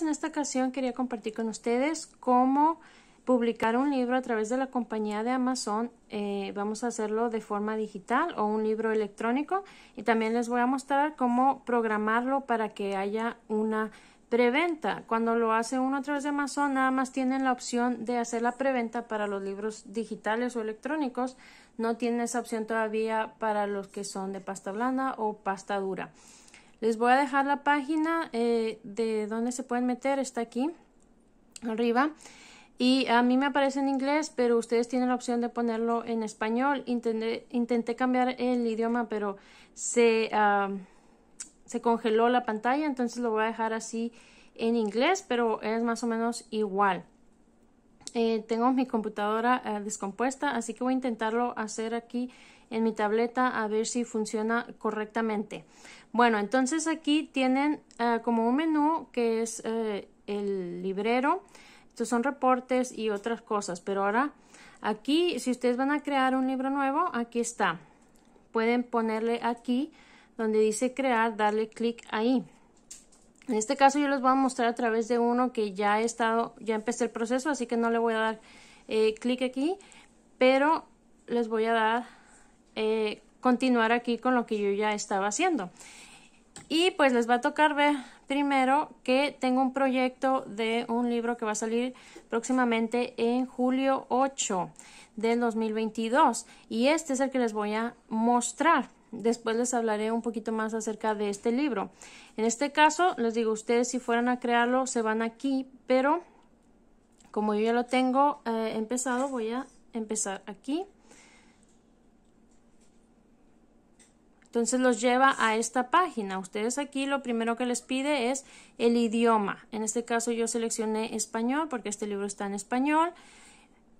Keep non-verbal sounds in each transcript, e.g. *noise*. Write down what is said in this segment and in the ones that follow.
en esta ocasión quería compartir con ustedes cómo publicar un libro a través de la compañía de Amazon. Eh, vamos a hacerlo de forma digital o un libro electrónico y también les voy a mostrar cómo programarlo para que haya una preventa. Cuando lo hace uno a través de Amazon, nada más tienen la opción de hacer la preventa para los libros digitales o electrónicos. No tienen esa opción todavía para los que son de pasta blanda o pasta dura. Les voy a dejar la página eh, de donde se pueden meter, está aquí arriba. Y a mí me aparece en inglés, pero ustedes tienen la opción de ponerlo en español. Intenté, intenté cambiar el idioma, pero se, ah, se congeló la pantalla, entonces lo voy a dejar así en inglés, pero es más o menos igual. Eh, tengo mi computadora eh, descompuesta, así que voy a intentarlo hacer aquí en mi tableta a ver si funciona correctamente. Bueno, entonces aquí tienen eh, como un menú que es eh, el librero. Estos son reportes y otras cosas, pero ahora aquí, si ustedes van a crear un libro nuevo, aquí está. Pueden ponerle aquí donde dice crear, darle clic ahí. En este caso yo les voy a mostrar a través de uno que ya he estado, ya empecé el proceso, así que no le voy a dar eh, clic aquí, pero les voy a dar eh, continuar aquí con lo que yo ya estaba haciendo. Y pues les va a tocar ver primero que tengo un proyecto de un libro que va a salir próximamente en julio 8 del 2022. Y este es el que les voy a mostrar. Después les hablaré un poquito más acerca de este libro. En este caso, les digo, ustedes si fueran a crearlo, se van aquí, pero como yo ya lo tengo eh, empezado, voy a empezar aquí. Entonces los lleva a esta página. Ustedes aquí lo primero que les pide es el idioma. En este caso yo seleccioné español porque este libro está en español.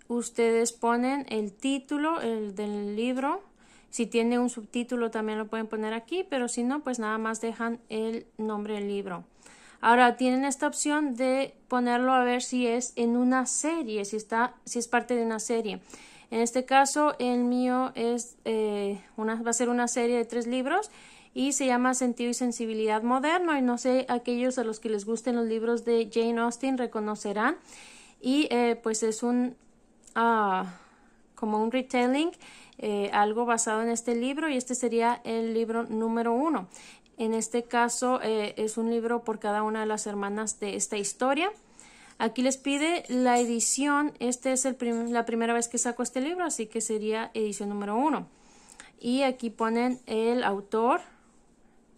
Ustedes ponen el título del libro. Si tiene un subtítulo también lo pueden poner aquí, pero si no, pues nada más dejan el nombre del libro. Ahora tienen esta opción de ponerlo a ver si es en una serie, si está, si es parte de una serie. En este caso, el mío es, eh, va a ser una serie de tres libros y se llama Sentido y Sensibilidad Moderno. Y no sé, aquellos a los que les gusten los libros de Jane Austen reconocerán. Y eh, pues es un, ah, como un retelling, eh, algo basado en este libro y este sería el libro número uno. En este caso es un libro por cada una de las hermanas de esta historia. Aquí les pide la edición. Esta es el la primera vez que saco este libro, así que sería edición número uno. Y aquí ponen el autor.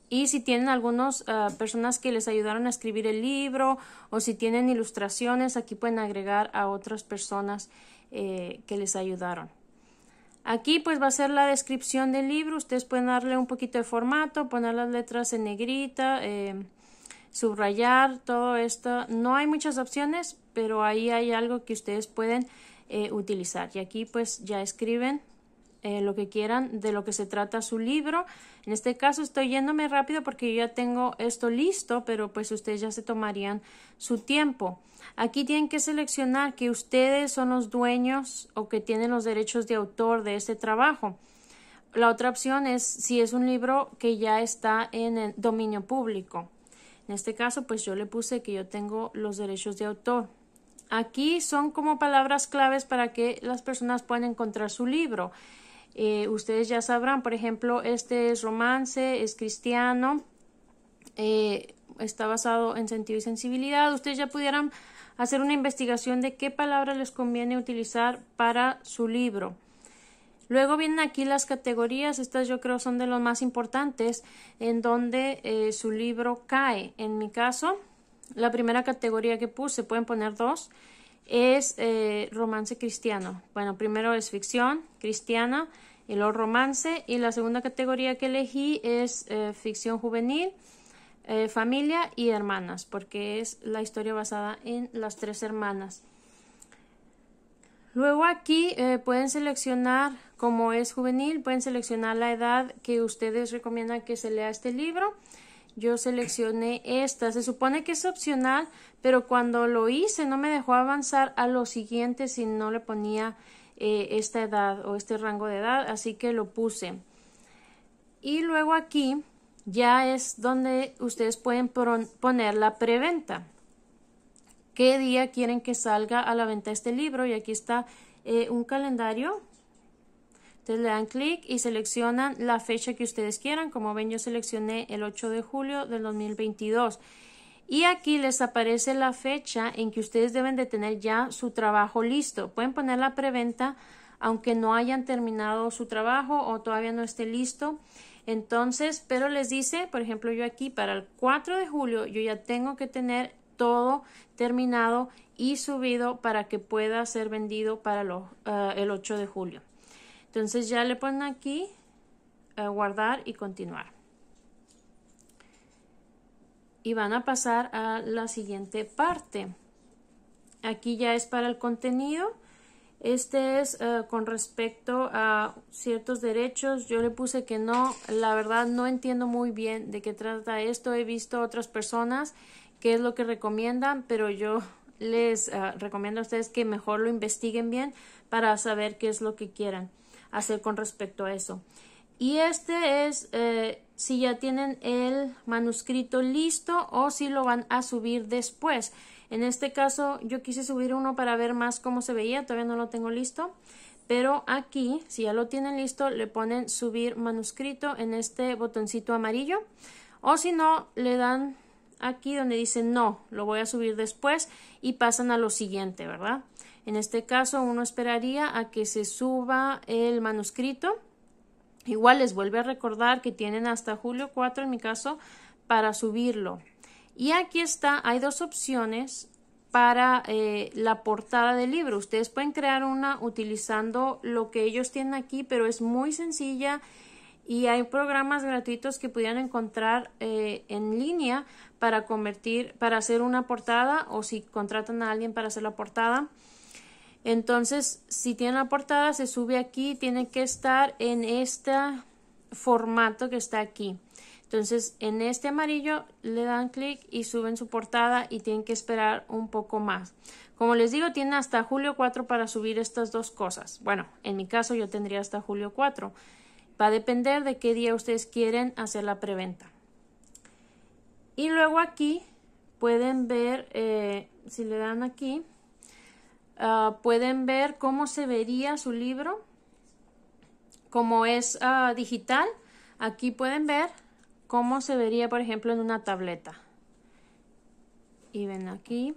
Y si tienen algunas ah, personas que les ayudaron a escribir el libro o si tienen ilustraciones, aquí pueden agregar a otras personas eh, que les ayudaron. Aquí pues va a ser la descripción del libro. Ustedes pueden darle un poquito de formato, poner las letras en negrita. Eh, subrayar todo esto. No hay muchas opciones, pero ahí hay algo que ustedes pueden eh, utilizar. Y aquí pues ya escriben eh, lo que quieran de lo que se trata su libro. En este caso estoy yéndome rápido porque yo ya tengo esto listo, pero pues ustedes ya se tomarían su tiempo. Aquí tienen que seleccionar que ustedes son los dueños o que tienen los derechos de autor de este trabajo. La otra opción es si es un libro que ya está en el dominio público. En este caso, pues yo le puse que yo tengo los derechos de autor. Aquí son como palabras claves para que las personas puedan encontrar su libro. Eh, ustedes ya sabrán, por ejemplo, este es romance, es cristiano, eh, está basado en sentido y sensibilidad. Ustedes ya pudieran hacer una investigación de qué palabra les conviene utilizar para su libro. Luego vienen aquí las categorías, estas yo creo son de los más importantes, en donde eh, su libro cae. En mi caso, la primera categoría que puse, pueden poner dos, es eh, romance cristiano. Bueno, primero es ficción cristiana, y luego romance, y la segunda categoría que elegí es eh, ficción juvenil. familia y hermanas, porque es la historia basada en las tres hermanas. Luego aquí eh, pueden seleccionar, como es juvenil, pueden seleccionar la edad que ustedes recomiendan que se lea este libro. Yo seleccioné esta. Se supone que es opcional, pero cuando lo hice no me dejó avanzar a lo siguiente si no le ponía eh, esta edad o este rango de edad, así que lo puse. Y luego aquí ya es donde ustedes pueden poner la preventa qué día quieren que salga a la venta este libro. Y aquí está eh, un calendario. Entonces le dan clic y seleccionan la fecha que ustedes quieran. Como ven, yo seleccioné el 8 de julio del 2022. Y aquí les aparece la fecha en que ustedes deben de tener ya su trabajo listo. Pueden poner la preventa aunque no hayan terminado su trabajo o todavía no esté listo. Entonces, pero les dice, por ejemplo, yo aquí para el 4 de julio, yo ya tengo que tener todo terminado y subido para que pueda ser vendido para eh, el 8 de julio. Entonces ya le ponen aquí a eh, guardar y continuar. Y van a pasar a la siguiente parte. Aquí ya es para el contenido. Este es eh, con respecto a ciertos derechos. Yo le puse que no, la verdad no entiendo muy bien de qué trata esto. He visto otras personas qué es lo que recomiendan, pero yo les ah, recomiendo a ustedes que mejor lo investiguen bien para saber qué es lo que quieran hacer con respecto a eso. Y este es eh, si ya tienen el manuscrito listo o si lo van a subir después. En este caso yo quise subir uno para ver más cómo se veía, todavía no lo tengo listo. Pero aquí, si ya lo tienen listo, le ponen subir manuscrito en este botoncito amarillo. O si no, le dan aquí donde dice no, lo voy a subir después y pasan a lo siguiente, ¿verdad? En este caso uno esperaría a que se suba el manuscrito. Igual les vuelve a recordar que tienen hasta julio 4 en mi caso para subirlo. Y aquí está, hay dos opciones para eh, la portada del libro. Ustedes pueden crear una utilizando lo que ellos tienen aquí, pero es muy sencilla y hay programas gratuitos que pudieran encontrar eh, en línea para convertir, para hacer una portada o si contratan a alguien para hacer la portada. Entonces, si tienen la portada, se sube aquí, tiene que estar en este formato que está aquí. Entonces, en este amarillo le dan clic y suben su portada y tienen que esperar un poco más. Como les digo, tienen hasta julio 4 para subir estas dos cosas. Bueno, en mi caso yo tendría hasta julio 4. Va a depender de qué día ustedes quieren hacer la preventa. Y luego aquí pueden ver, eh, si le dan aquí, ah, pueden ver cómo se vería su libro. Como es ah, digital, aquí pueden ver cómo se vería, por ejemplo, en una tableta. Y ven aquí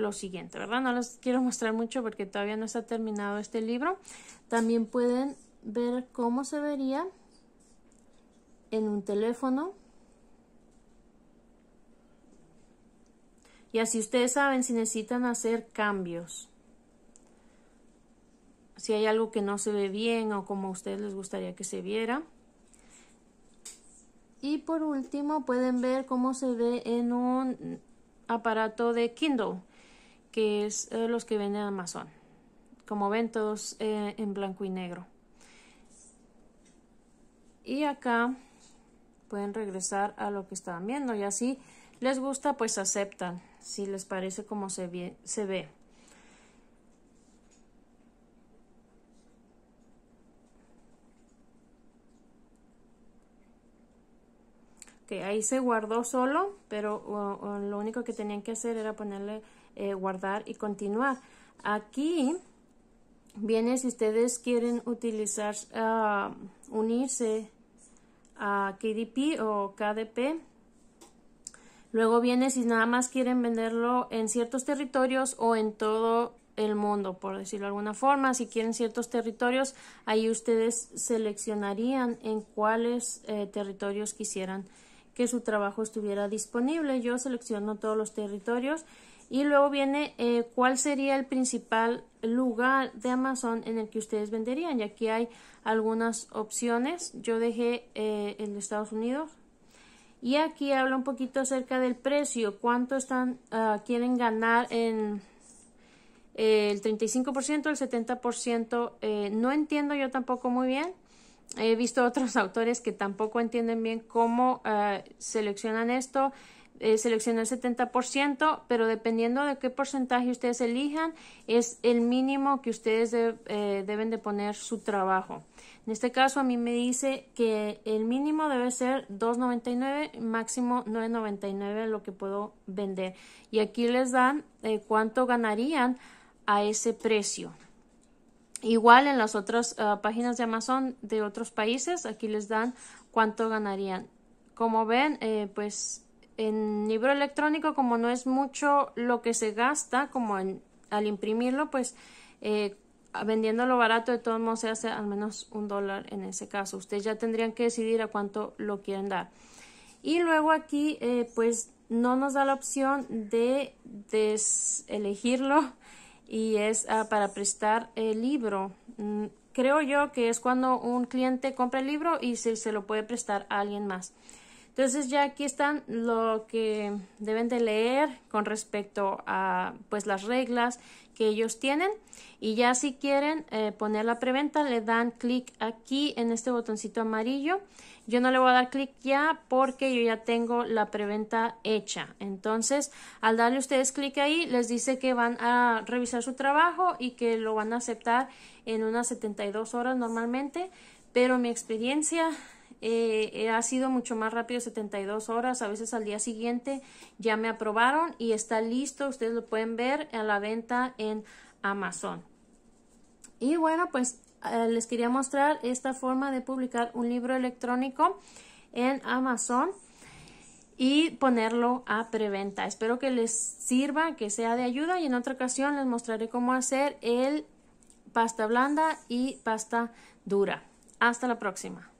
lo siguiente, ¿verdad? No les quiero mostrar mucho porque todavía no está terminado este libro. También pueden ver cómo se vería en un teléfono. Y así ustedes saben si necesitan hacer cambios. Si hay algo que no se ve bien o como a ustedes les gustaría que se viera. Y por último pueden ver cómo se ve en un aparato de Kindle que es eh, los que venden en Amazon. Como ven, todos eh, en blanco y negro. Y acá pueden regresar a lo que estaban viendo y así les gusta, pues aceptan, si les parece como se ve. ahí se guardó solo, pero lo único que tenían que hacer era ponerle eh, guardar y continuar. Aquí viene si ustedes quieren utilizar, ah, unirse a KDP o KDP. Luego viene si nada más quieren venderlo en ciertos territorios o en todo el mundo, por decirlo de alguna forma. Si quieren ciertos territorios, ahí ustedes seleccionarían en cuáles eh, territorios quisieran que su trabajo estuviera disponible. Yo selecciono todos los territorios y luego viene eh, cuál sería el principal lugar de Amazon en el que ustedes venderían. Y aquí hay algunas opciones. Yo dejé el eh, en Estados Unidos. Y aquí habla un poquito acerca del precio, cuánto están ah, quieren ganar en eh, el 35%, el 70%. no entiendo yo tampoco muy bien he visto otros *laughs* autores que tampoco entienden bien cómo eh, seleccionan esto. Eh, seleccionan el 70%, pero dependiendo de qué porcentaje ustedes elijan, es el mínimo que ustedes eh, deben de poner su trabajo. En este caso, a mí me dice que el mínimo debe ser 2.99, máximo 9.99 lo que puedo vender. Y aquí les dan cuánto ganarían a ese precio. Igual en las otras eh, páginas de Amazon de otros países, aquí les dan cuánto ganarían. Como ven, eh, pues en libro electrónico, como no es mucho lo que se gasta, como al imprimirlo, pues eh, vendiéndolo barato, de todos modos se hace al menos un dólar en ese caso. Ustedes ya tendrían que decidir a cuánto lo quieren dar. Y luego aquí, eh, pues no nos da la opción de deselegirlo y es ah, para prestar el libro. Mm, creo yo que es cuando un cliente compra el libro y se, se lo puede prestar a alguien más. Entonces ya aquí están lo que deben de leer con respecto a pues las reglas que ellos tienen y ya si quieren eh, poner la preventa le dan clic aquí en este botoncito amarillo. Yo no le voy a dar clic ya porque yo ya tengo la preventa hecha. Entonces al darle ustedes clic ahí les dice que van a revisar su trabajo y que lo van a aceptar en unas 72 horas normalmente. Pero mi experiencia eh, ha sido mucho más rápido, 72 horas, a veces al día siguiente ya me aprobaron y está listo, ustedes lo pueden ver a la venta en Amazon. Y bueno, pues eh, les quería mostrar esta forma de publicar un libro electrónico en Amazon y ponerlo a preventa. Espero que les sirva, que sea de ayuda y en otra ocasión les mostraré cómo hacer el pasta blanda y pasta dura. Hasta la próxima.